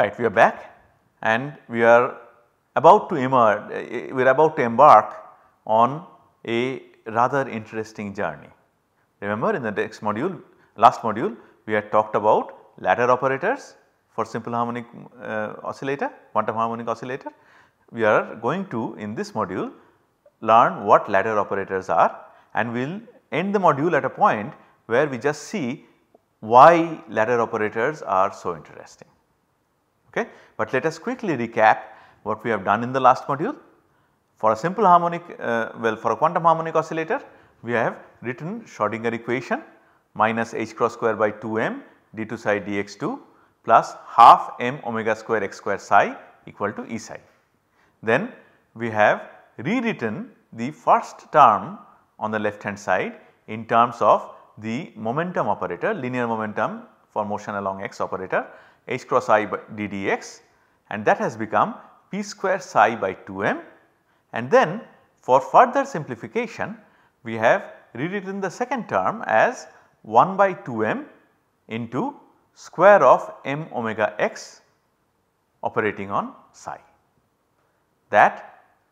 right we are back and we are about to emerge, we are about to embark on a rather interesting journey. Remember in the next module, last module we had talked about ladder operators for simple harmonic uh, oscillator, quantum harmonic oscillator. We are going to in this module learn what ladder operators are and we will end the module at a point where we just see why ladder operators are so interesting. Okay. But let us quickly recap what we have done in the last module. For a simple harmonic uh, well for a quantum harmonic oscillator we have written Schrodinger equation minus h cross square by 2m d2 psi dx2 plus half m omega square x square psi equal to E psi. Then we have rewritten the first term on the left hand side in terms of the momentum operator linear momentum for motion along x operator h cross i by d dx, and that has become p square psi by 2m and then for further simplification we have rewritten the second term as 1 by 2m into square of m omega x operating on psi that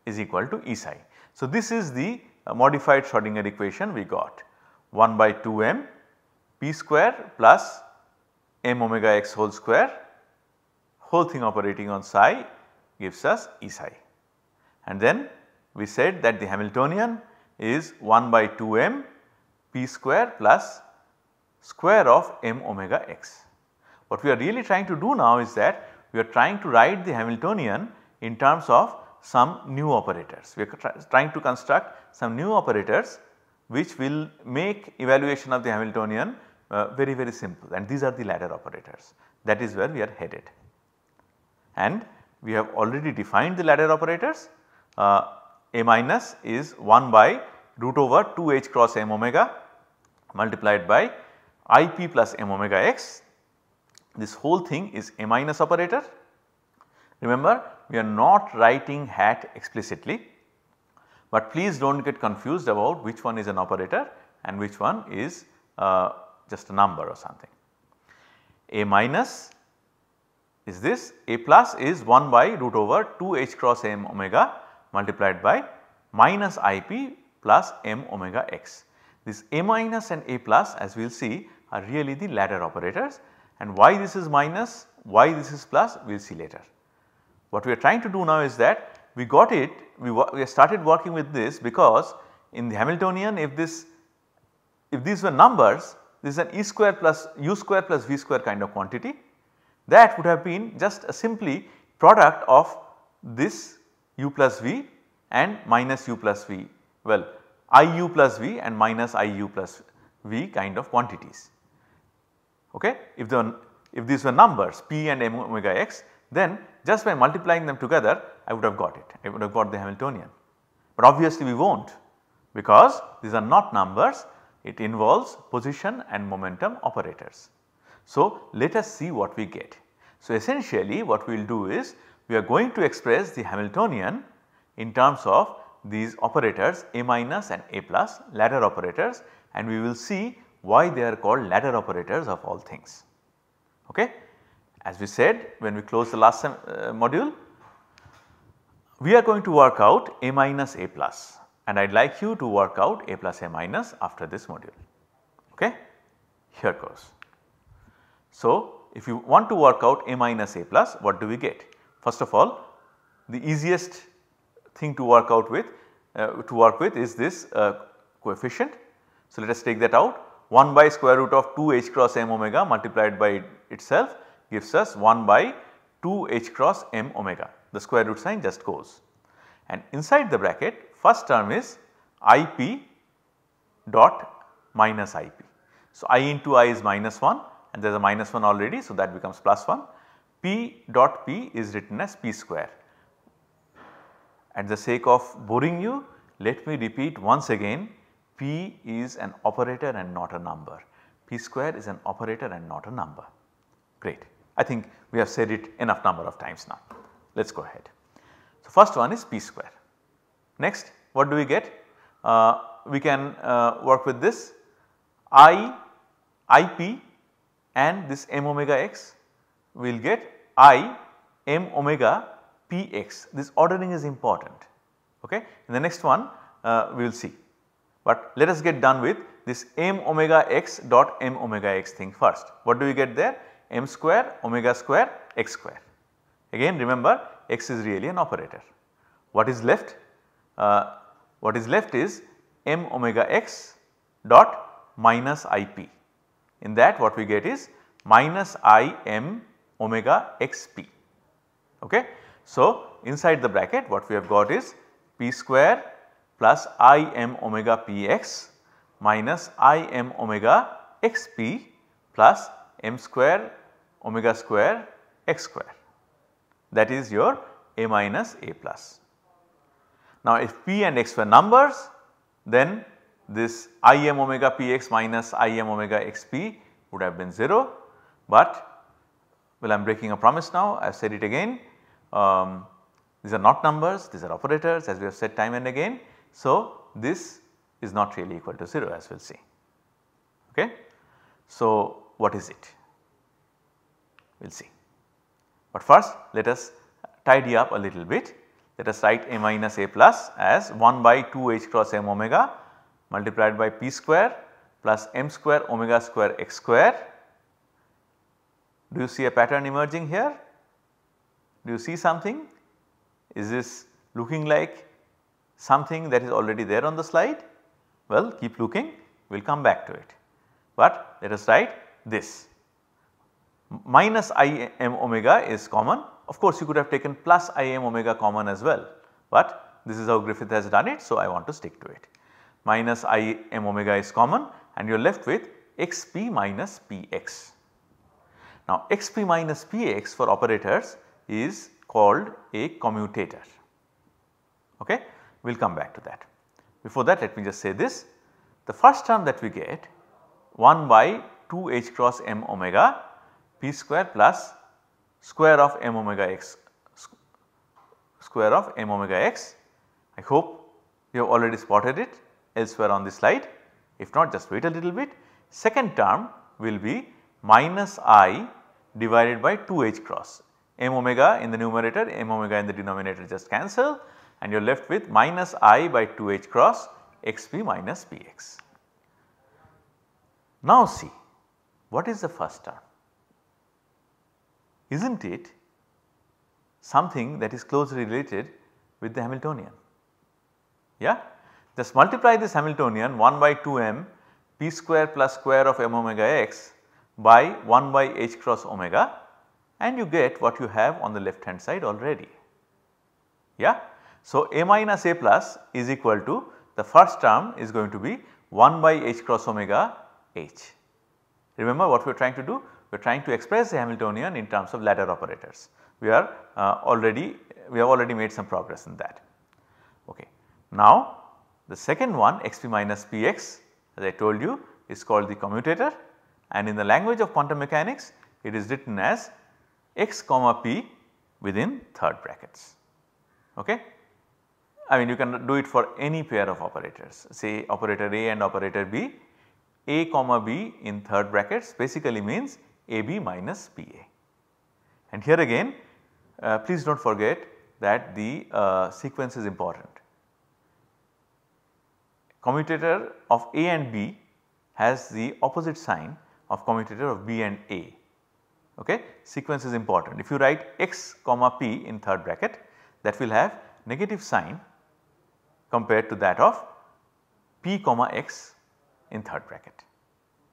is equal to E psi. So, this is the uh, modified Schrodinger equation we got 1 by 2m p square plus m omega x whole square whole thing operating on psi gives us E psi. And then we said that the Hamiltonian is 1 by 2 m p square plus square of m omega x. What we are really trying to do now is that we are trying to write the Hamiltonian in terms of some new operators. We are trying to construct some new operators which will make evaluation of the Hamiltonian uh, very very simple and these are the ladder operators that is where we are headed. And we have already defined the ladder operators uh, a minus is 1 by root over 2 h cross m omega multiplied by i p plus m omega x this whole thing is a minus operator. Remember we are not writing hat explicitly but please do not get confused about which one is an operator and which one is uh, just a number or something. A minus is this A plus is 1 by root over 2 h cross m omega multiplied by minus Ip plus m omega x. This A minus and A plus as we will see are really the ladder operators and why this is minus, why this is plus we will see later. What we are trying to do now is that we got it, we, we started working with this because in the Hamiltonian if this, if these were numbers this is an e square plus u square plus v square kind of quantity that would have been just simply product of this u plus v and minus u plus v well i u plus v and minus i u plus v kind of quantities. Okay. If, the, if these were numbers p and m omega x then just by multiplying them together I would have got it I would have got the Hamiltonian. But obviously we will not because these are not numbers it involves position and momentum operators. So, let us see what we get. So, essentially what we will do is we are going to express the Hamiltonian in terms of these operators A minus and A plus ladder operators and we will see why they are called ladder operators of all things. Okay? As we said when we close the last uh, module, we are going to work out A minus A plus and I would like you to work out a plus a minus after this module. Okay? Here goes. So, if you want to work out a minus a plus what do we get? First of all the easiest thing to work out with uh, to work with is this uh, coefficient. So, let us take that out 1 by square root of 2 h cross m omega multiplied by itself gives us 1 by 2 h cross m omega the square root sign just goes and inside the bracket First term is IP dot minus IP. So, I into I is minus 1 and there is a minus 1 already. So, that becomes plus 1. P dot P is written as P square. At the sake of boring you, let me repeat once again P is an operator and not a number. P square is an operator and not a number. Great. I think we have said it enough number of times now. Let us go ahead. So, first one is P square. Next what do we get? Uh, we can uh, work with this I, IP and this m omega x we will get I m omega p x this ordering is important ok. In the next one uh, we will see but let us get done with this m omega x dot m omega x thing first. What do we get there? m square omega square x square. Again remember x is really an operator. What is left? Uh, what is left is m omega x dot minus i p. In that what we get is minus i m omega x p. Okay. So, inside the bracket what we have got is p square plus i m omega p x minus i m omega x p plus m square omega square x square that is your a minus a plus. Now, if p and x were numbers then this i m omega p x minus i m omega x p would have been 0, but well I am breaking a promise now I have said it again um, these are not numbers these are operators as we have said time and again. So, this is not really equal to 0 as we will see. Okay. So, what is it? We will see. But first let us tidy up a little bit let us write A minus A plus as 1 by 2 h cross m omega multiplied by p square plus m square omega square x square. Do you see a pattern emerging here? Do you see something? Is this looking like something that is already there on the slide? Well, keep looking, we will come back to it. But let us write this minus i m omega is common of course, you could have taken plus I m omega common as well, but this is how Griffith has done it. So, I want to stick to it minus I m omega is common and you are left with x p minus p x. Now, x p minus p x for operators is called a commutator. Okay? We will come back to that. Before that let me just say this. The first term that we get 1 by 2 h cross m omega p square plus square of m omega x square of m omega x. I hope you have already spotted it elsewhere on the slide if not just wait a little bit. Second term will be minus i divided by 2 h cross m omega in the numerator m omega in the denominator just cancel and you are left with minus i by 2 h cross x p minus p x. Now see what is the first term? is not it something that is closely related with the Hamiltonian? Yeah, just multiply this Hamiltonian 1 by 2 m p square plus square of m omega x by 1 by h cross omega and you get what you have on the left hand side already. Yeah. So, a minus a plus is equal to the first term is going to be 1 by h cross omega h. Remember what we are trying to do we are trying to express the Hamiltonian in terms of ladder operators. We are uh, already we have already made some progress in that. Okay. Now the second one xp minus px as I told you is called the commutator and in the language of quantum mechanics it is written as x comma p within third brackets. Okay. I mean you can do it for any pair of operators say operator A and operator B, A comma B in third brackets basically means AB minus PA. And here again uh, please do not forget that the uh, sequence is important. Commutator of A and B has the opposite sign of commutator of B and A. Okay. Sequence is important. If you write x comma p in third bracket that will have negative sign compared to that of p comma x in third bracket.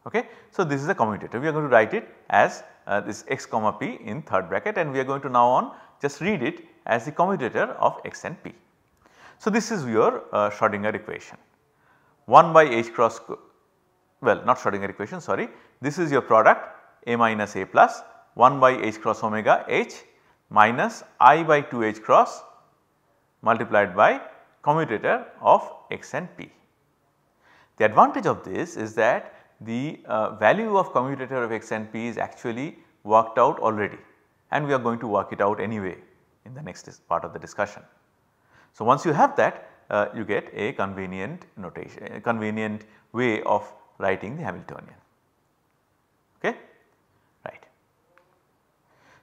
Okay. So, this is a commutator we are going to write it as uh, this x comma p in third bracket and we are going to now on just read it as the commutator of x and p. So, this is your uh, Schrodinger equation 1 by h cross well not Schrodinger equation sorry this is your product a minus a plus 1 by h cross omega h minus i by 2 h cross multiplied by commutator of x and p. The advantage of this is that the uh, value of commutator of x and p is actually worked out already and we are going to work it out anyway in the next part of the discussion. So, once you have that uh, you get a convenient notation, a convenient way of writing the Hamiltonian. Okay, right.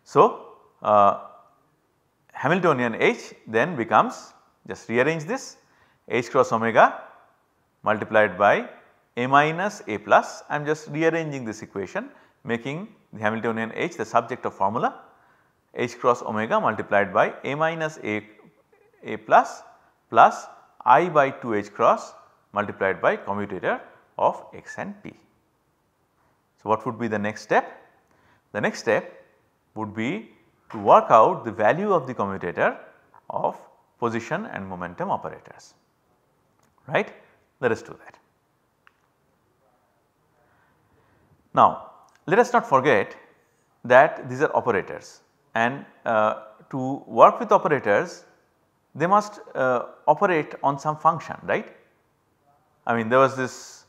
So, uh, Hamiltonian H then becomes just rearrange this H cross omega multiplied by a minus a plus I am just rearranging this equation making the Hamiltonian H the subject of formula H cross omega multiplied by a minus a, a plus plus i by 2 H cross multiplied by commutator of x and p. So, what would be the next step? The next step would be to work out the value of the commutator of position and momentum operators, right. Let us do that. Now let us not forget that these are operators and uh, to work with operators they must uh, operate on some function right. I mean there was this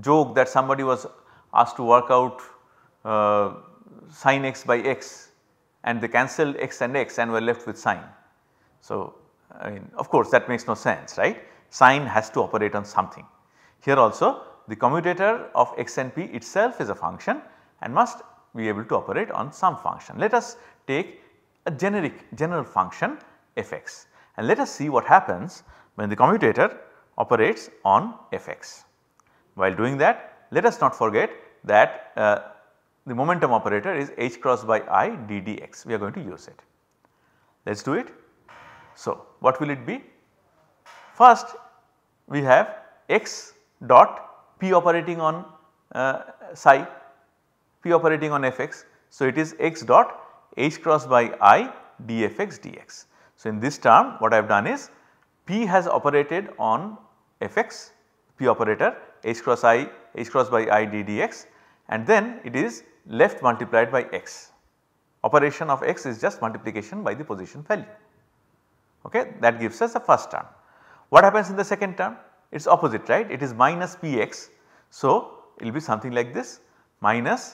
joke that somebody was asked to work out uh, sine x by x and they cancelled x and x and were left with sine. So I mean of course that makes no sense right sine has to operate on something. Here also the commutator of x and p itself is a function and must be able to operate on some function. Let us take a generic general function fx and let us see what happens when the commutator operates on fx. While doing that let us not forget that uh, the momentum operator is h cross by i d dx we are going to use it. Let us do it. So what will it be? First we have x dot P operating on uh, psi, P operating on fx. So, it is x dot h cross by i dfx dx. So, in this term what I have done is P has operated on fx, P operator h cross i h cross by i d dx and then it is left multiplied by x. Operation of x is just multiplication by the position value. Okay, that gives us the first term. What happens in the second term? It is opposite right, it is minus px so, it will be something like this minus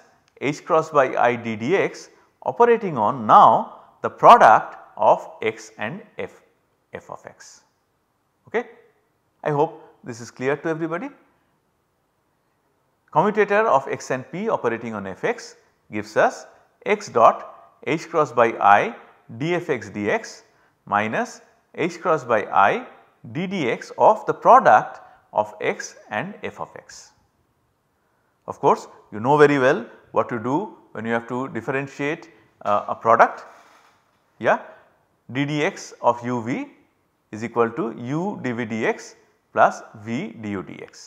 h cross by i d dx operating on now the product of x and f, f of x. Okay. I hope this is clear to everybody. Commutator of x and p operating on fx gives us x dot h cross by i dfx dx minus h cross by i d dx of the product of x and f of x. Of course, you know very well what to do when you have to differentiate uh, a product yeah ddx of uv is equal to u dvdx plus v du dx.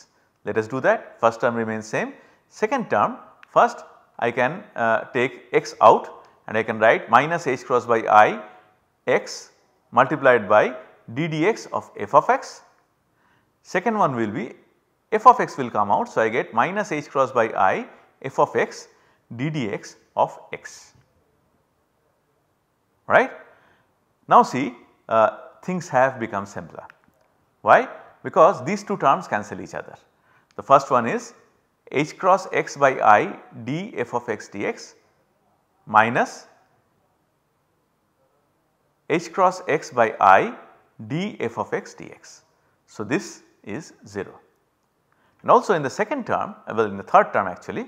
Let us do that first term remains same second term first I can uh, take x out and I can write minus h cross by i x multiplied by ddx of f of x. Second one will be f of x will come out. So, I get minus h cross by i f of x d dx of x right. Now see uh, things have become simpler. Why? Because these two terms cancel each other. The first one is h cross x by i d f of x dx minus h cross x by i d f of x dx. So, this is 0. And also in the second term uh, well in the third term actually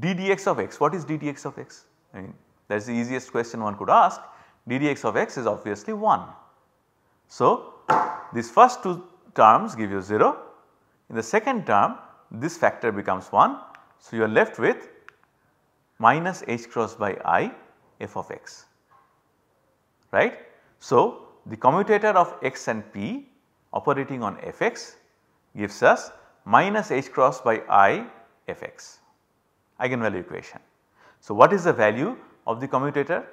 ddx of x what is ddx of x I mean that is the easiest question one could ask ddx of x is obviously 1. So these first two terms give you 0 in the second term this factor becomes 1. So you are left with minus h cross by i f of x right. So the commutator of x and p operating on f x gives us minus h cross by i f x eigenvalue equation. So, what is the value of the commutator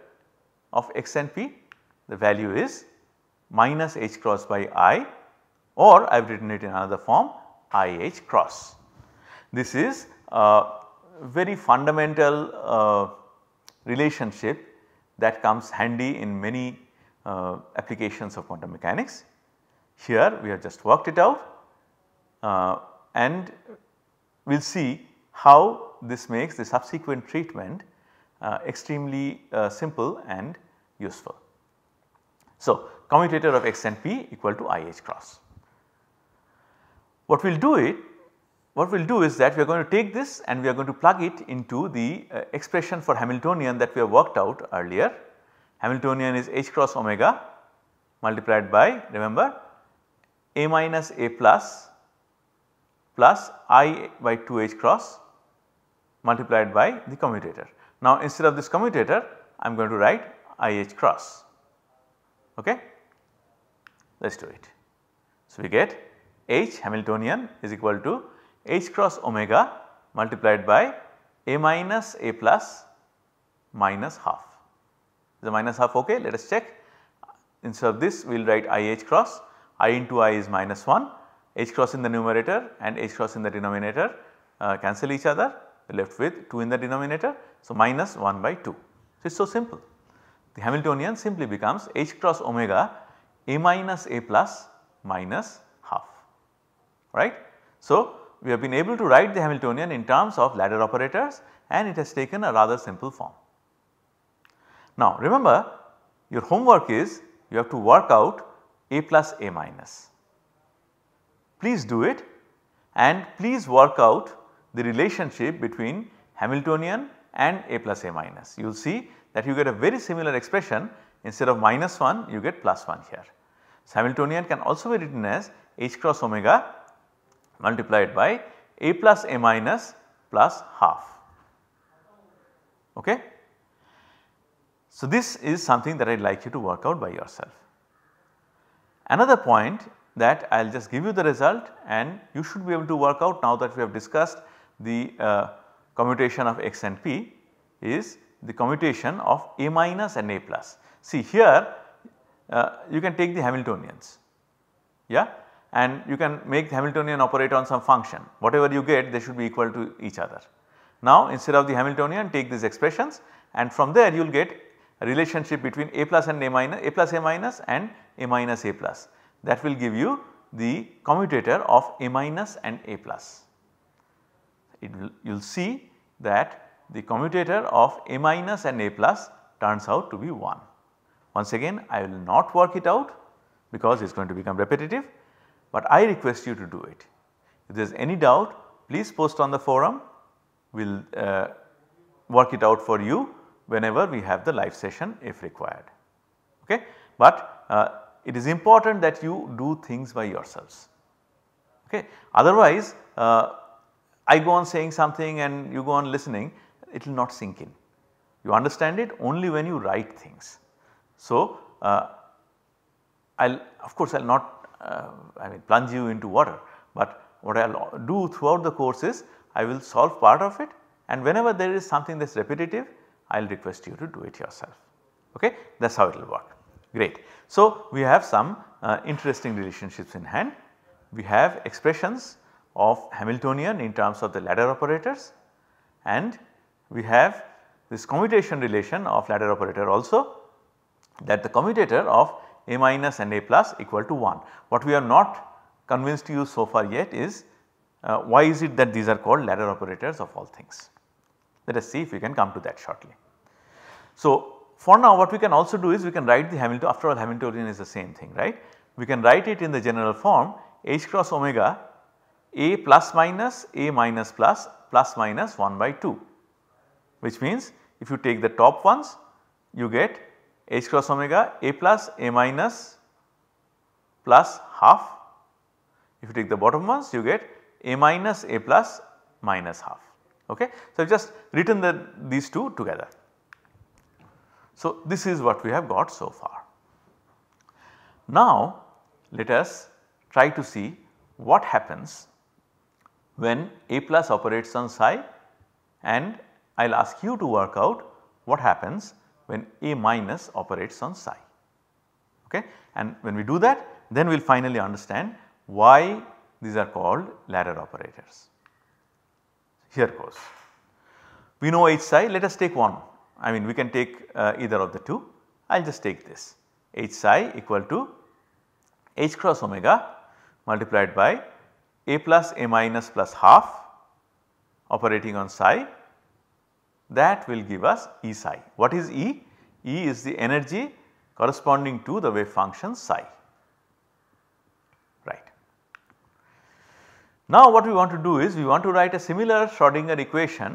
of x and p? The value is minus h cross by i or I have written it in another form i h cross. This is a very fundamental uh, relationship that comes handy in many uh, applications of quantum mechanics. Here we have just worked it out. Uh, and we will see how this makes the subsequent treatment uh, extremely uh, simple and useful. So, commutator of x and p equal to i h cross. What we will do it, what we will do is that we are going to take this and we are going to plug it into the uh, expression for Hamiltonian that we have worked out earlier. Hamiltonian is h cross omega multiplied by remember a minus a plus plus i by 2 h cross multiplied by the commutator. Now, instead of this commutator I am going to write i h cross ok. Let us do it. So, we get h Hamiltonian is equal to h cross omega multiplied by a minus a plus minus half. Is the minus half ok? Let us check. Instead of this we will write i h cross i into i is minus 1 h cross in the numerator and h cross in the denominator uh, cancel each other left with 2 in the denominator. So, minus 1 by 2. So, it is so simple. The Hamiltonian simply becomes h cross omega a minus a plus minus half right. So, we have been able to write the Hamiltonian in terms of ladder operators and it has taken a rather simple form. Now remember your homework is you have to work out a plus a minus. Please do it and please work out the relationship between Hamiltonian and A plus A minus. You will see that you get a very similar expression instead of minus 1 you get plus 1 here. So, Hamiltonian can also be written as h cross omega multiplied by A plus A minus plus half. Okay? So, this is something that I would like you to work out by yourself. Another point that I will just give you the result and you should be able to work out now that we have discussed the uh, commutation of x and p is the commutation of a minus and a plus. See here uh, you can take the Hamiltonians yeah and you can make the Hamiltonian operate on some function whatever you get they should be equal to each other. Now instead of the Hamiltonian take these expressions and from there you will get a relationship between a plus and a minus a plus a minus and a minus a plus that will give you the commutator of A minus and A plus. It will you will see that the commutator of A minus and A plus turns out to be 1. Once again I will not work it out because it is going to become repetitive, but I request you to do it. If there is any doubt please post on the forum we will uh, work it out for you whenever we have the live session if required. Okay? But uh, it is important that you do things by yourselves. Okay? Otherwise, uh, I go on saying something and you go on listening, it will not sink in. You understand it only when you write things. So, uh, I'll of course I'll not uh, I mean plunge you into water, but what I'll do throughout the course is I will solve part of it and whenever there is something that's repetitive, I'll request you to do it yourself. Okay, that's how it will work. Great. So, we have some uh, interesting relationships in hand. We have expressions of Hamiltonian in terms of the ladder operators and we have this commutation relation of ladder operator also that the commutator of a minus and a plus equal to 1. What we are not convinced you so far yet is uh, why is it that these are called ladder operators of all things. Let us see if we can come to that shortly. So, for now what we can also do is we can write the Hamilton after all Hamiltonian is the same thing right. We can write it in the general form h cross omega a plus minus a minus plus plus minus 1 by 2 which means if you take the top ones you get h cross omega a plus a minus plus half. If you take the bottom ones you get a minus a plus minus half. Okay. So, I have just written the, these two together. So, this is what we have got so far. Now, let us try to see what happens when A plus operates on psi and I will ask you to work out what happens when A minus operates on psi. Okay? And when we do that then we will finally understand why these are called ladder operators. Here goes. We know H psi let us take one I mean we can take uh, either of the two I will just take this h psi equal to h cross omega multiplied by a plus a minus plus half operating on psi that will give us E psi. What is E? E is the energy corresponding to the wave function psi right. Now what we want to do is we want to write a similar Schrodinger equation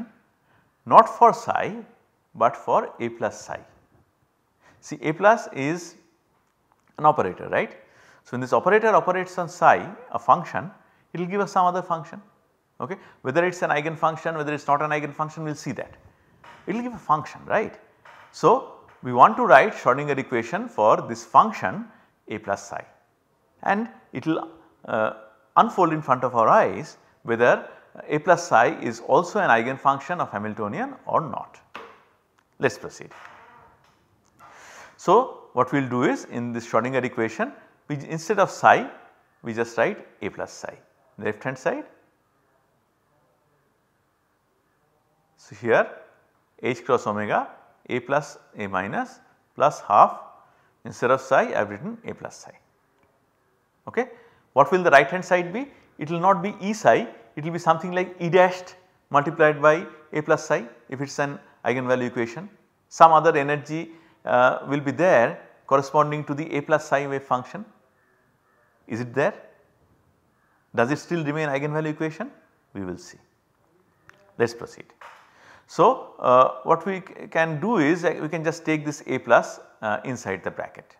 not for psi but for A plus psi. See A plus is an operator right. So, when this operator operates on psi a function it will give us some other function okay whether it is an eigenfunction whether it is not an eigenfunction we will see that it will give a function right. So, we want to write Schrodinger equation for this function A plus psi and it will uh, unfold in front of our eyes whether A plus psi is also an eigenfunction of Hamiltonian or not. Let us proceed. So, what we will do is in this Schrodinger equation we instead of psi we just write A plus psi the left hand side. So, here h cross omega A plus A minus plus half instead of psi I have written A plus psi. Okay. What will the right hand side be? It will not be E psi it will be something like E dashed multiplied by A plus psi if it is an eigenvalue equation. Some other energy uh, will be there corresponding to the A plus psi wave function. Is it there? Does it still remain eigenvalue equation? We will see. Let us proceed. So, uh, what we can do is uh, we can just take this A plus uh, inside the bracket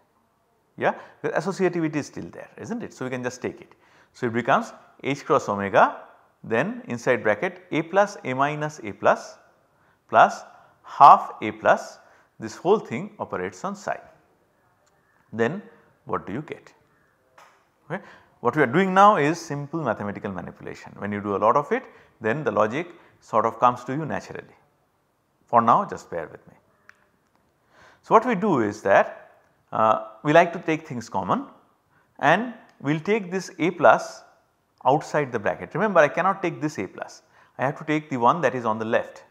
yeah the associativity is still there is not it. So, we can just take it. So, it becomes h cross omega then inside bracket A plus A minus A plus plus half A plus this whole thing operates on psi. Then what do you get? Okay. What we are doing now is simple mathematical manipulation. When you do a lot of it then the logic sort of comes to you naturally. For now just bear with me. So what we do is that uh, we like to take things common and we will take this A plus outside the bracket. Remember I cannot take this A plus, I have to take the one that is on the left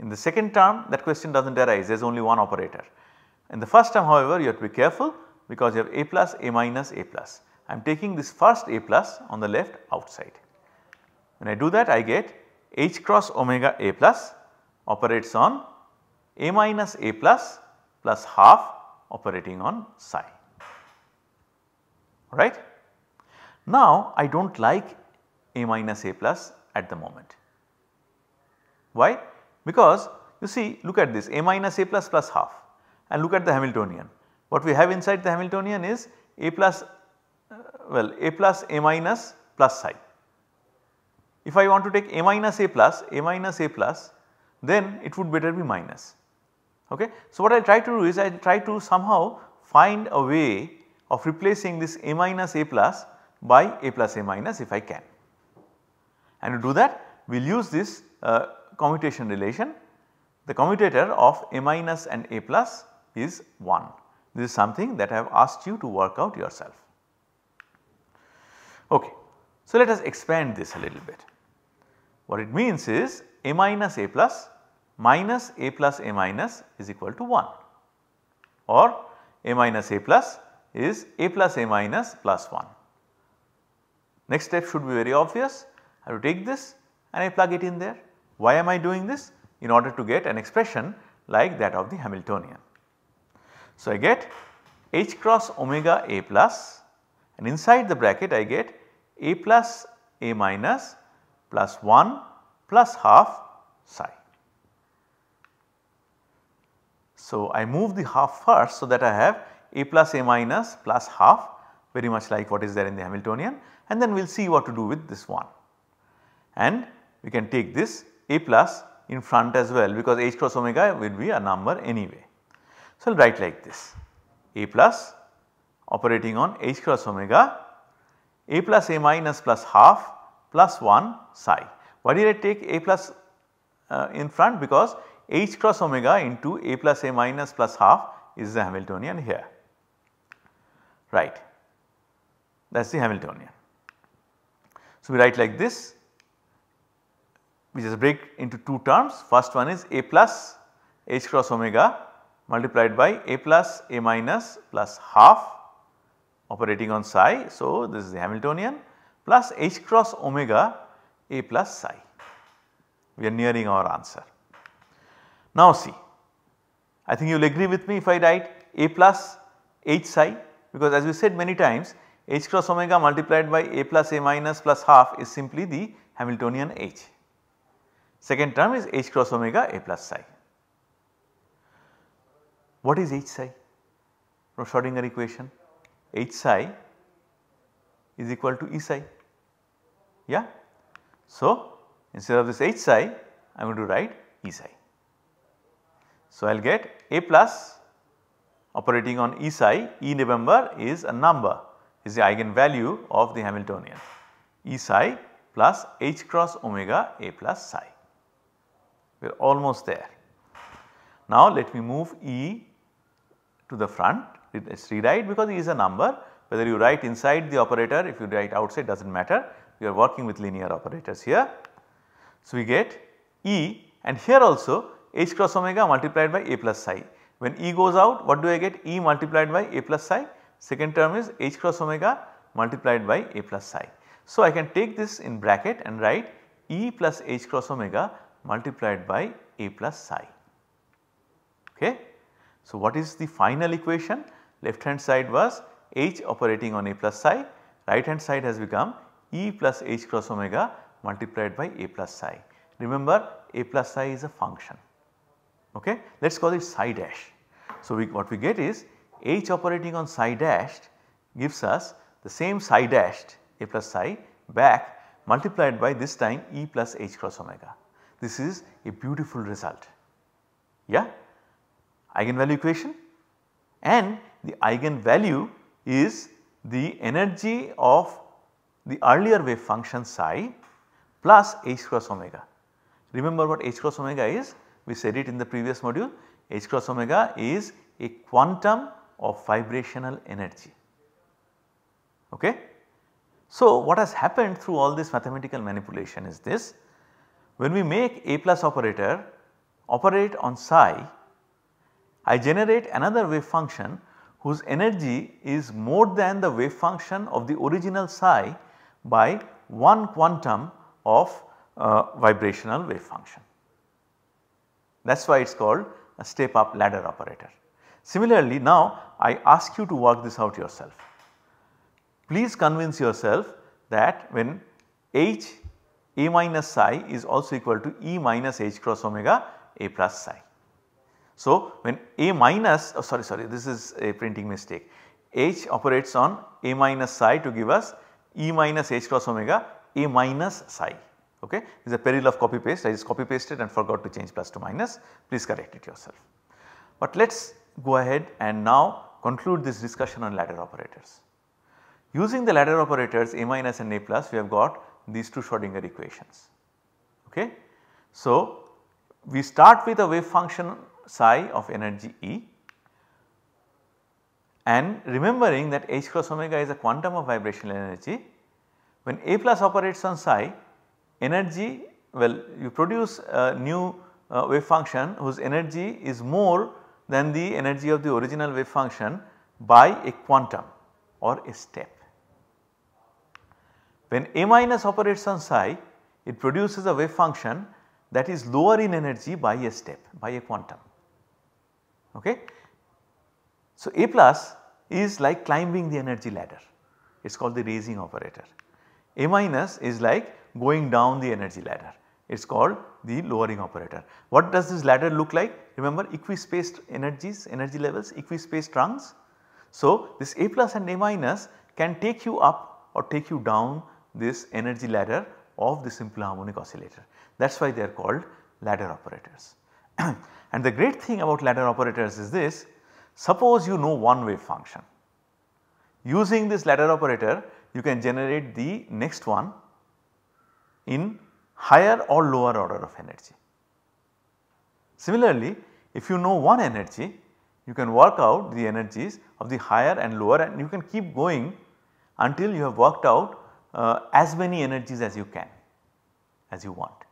in the second term that question does not arise there is only one operator. In the first term however you have to be careful because you have a plus a minus a plus. I am taking this first a plus on the left outside. When I do that I get h cross omega a plus operates on a minus a plus plus half operating on psi right. Now I do not like a minus a plus at the moment. Why? because you see look at this a minus a plus plus half and look at the Hamiltonian. What we have inside the Hamiltonian is a plus uh, well a plus a minus plus psi. If I want to take a minus a plus a minus a plus then it would better be minus. Okay. So, what I try to do is I try to somehow find a way of replacing this a minus a plus by a plus a minus if I can. And to do that we will use this uh, commutation relation the commutator of a minus and a plus is 1. This is something that I have asked you to work out yourself. Okay. So, let us expand this a little bit. What it means is a minus a plus minus a plus a minus is equal to 1 or a minus a plus is a plus a minus plus 1. Next step should be very obvious. I have to take this and I plug it in there. Why am I doing this? In order to get an expression like that of the Hamiltonian. So, I get h cross omega a plus and inside the bracket I get a plus a minus plus 1 plus half psi. So, I move the half first so that I have a plus a minus plus half very much like what is there in the Hamiltonian and then we will see what to do with this one. And we can take this a plus in front as well because h cross omega will be a number anyway. So, I will write like this A plus operating on h cross omega A plus A minus plus half plus 1 psi. Why did I take A plus uh, in front because h cross omega into A plus A minus plus half is the Hamiltonian here right that is the Hamiltonian. So, we write like this which is break into two terms. First one is A plus H cross omega multiplied by A plus A minus plus half operating on psi. So, this is the Hamiltonian plus H cross omega A plus psi. We are nearing our answer. Now see, I think you will agree with me if I write A plus H psi because as we said many times H cross omega multiplied by A plus A minus plus half is simply the Hamiltonian H. Second term is h cross omega a plus psi. What is h psi from Schrodinger equation? h psi is equal to E psi. Yeah. So, instead of this h psi I am going to write E psi. So, I will get A plus operating on E psi E remember is a number is the eigenvalue of the Hamiltonian E psi plus h cross omega A plus psi we are almost there. Now let me move E to the front let us rewrite because E is a number whether you write inside the operator if you write outside does not matter we are working with linear operators here. So we get E and here also h cross omega multiplied by a plus psi. When E goes out what do I get E multiplied by a plus psi second term is h cross omega multiplied by a plus psi. So I can take this in bracket and write E plus h cross omega multiplied by A plus psi. Okay. So, what is the final equation? Left hand side was H operating on A plus psi, right hand side has become E plus H cross omega multiplied by A plus psi. Remember A plus psi is a function, okay. let us call it psi dash. So, we, what we get is H operating on psi dash gives us the same psi dash A plus psi back multiplied by this time E plus H cross omega this is a beautiful result. Yeah, eigenvalue equation and the eigenvalue is the energy of the earlier wave function psi plus h cross omega. Remember what h cross omega is? We said it in the previous module h cross omega is a quantum of vibrational energy. Okay? So, what has happened through all this mathematical manipulation is this when we make A plus operator operate on psi, I generate another wave function whose energy is more than the wave function of the original psi by 1 quantum of uh, vibrational wave function. That is why it is called a step up ladder operator. Similarly, now I ask you to work this out yourself. Please convince yourself that when H a minus psi is also equal to E minus H cross omega A plus psi. So, when A minus oh sorry sorry this is a printing mistake H operates on A minus psi to give us E minus H cross omega A minus psi ok. This is a peril of copy paste I just copy pasted and forgot to change plus to minus please correct it yourself. But let us go ahead and now conclude this discussion on ladder operators. Using the ladder operators A minus and A plus we have got these two Schrodinger equations. Okay. So, we start with a wave function psi of energy E and remembering that h cross omega is a quantum of vibrational energy. When A plus operates on psi energy well you produce a new uh, wave function whose energy is more than the energy of the original wave function by a quantum or a step. When A minus operates on psi, it produces a wave function that is lower in energy by a step, by a quantum. Okay? So, A plus is like climbing the energy ladder, it is called the raising operator. A minus is like going down the energy ladder, it is called the lowering operator. What does this ladder look like? Remember equispaced energies, energy levels, equispaced rungs. So, this A plus and A minus can take you up or take you down this energy ladder of the simple harmonic oscillator. That is why they are called ladder operators. and the great thing about ladder operators is this, suppose you know one wave function. Using this ladder operator you can generate the next one in higher or lower order of energy. Similarly, if you know one energy you can work out the energies of the higher and lower and you can keep going until you have worked out uh, as many energies as you can as you want.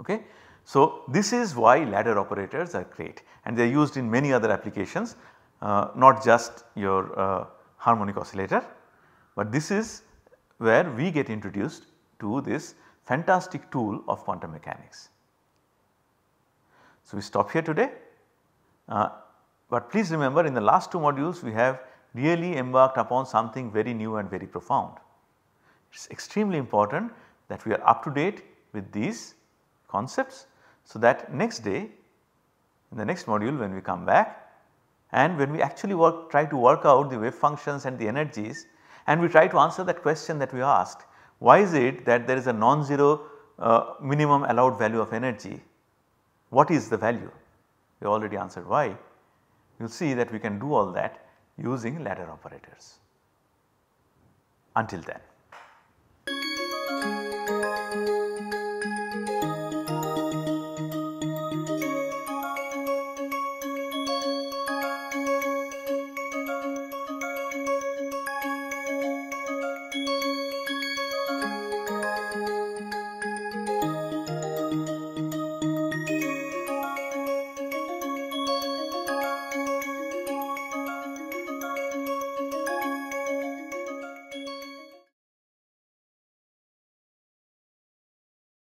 Okay. So, this is why ladder operators are great and they are used in many other applications uh, not just your uh, harmonic oscillator, but this is where we get introduced to this fantastic tool of quantum mechanics. So, we stop here today, uh, but please remember in the last two modules we have really embarked upon something very new and very profound. It is extremely important that we are up to date with these concepts so that next day in the next module when we come back and when we actually work try to work out the wave functions and the energies and we try to answer that question that we asked why is it that there is a non-zero uh, minimum allowed value of energy what is the value we already answered why you will see that we can do all that using ladder operators until then.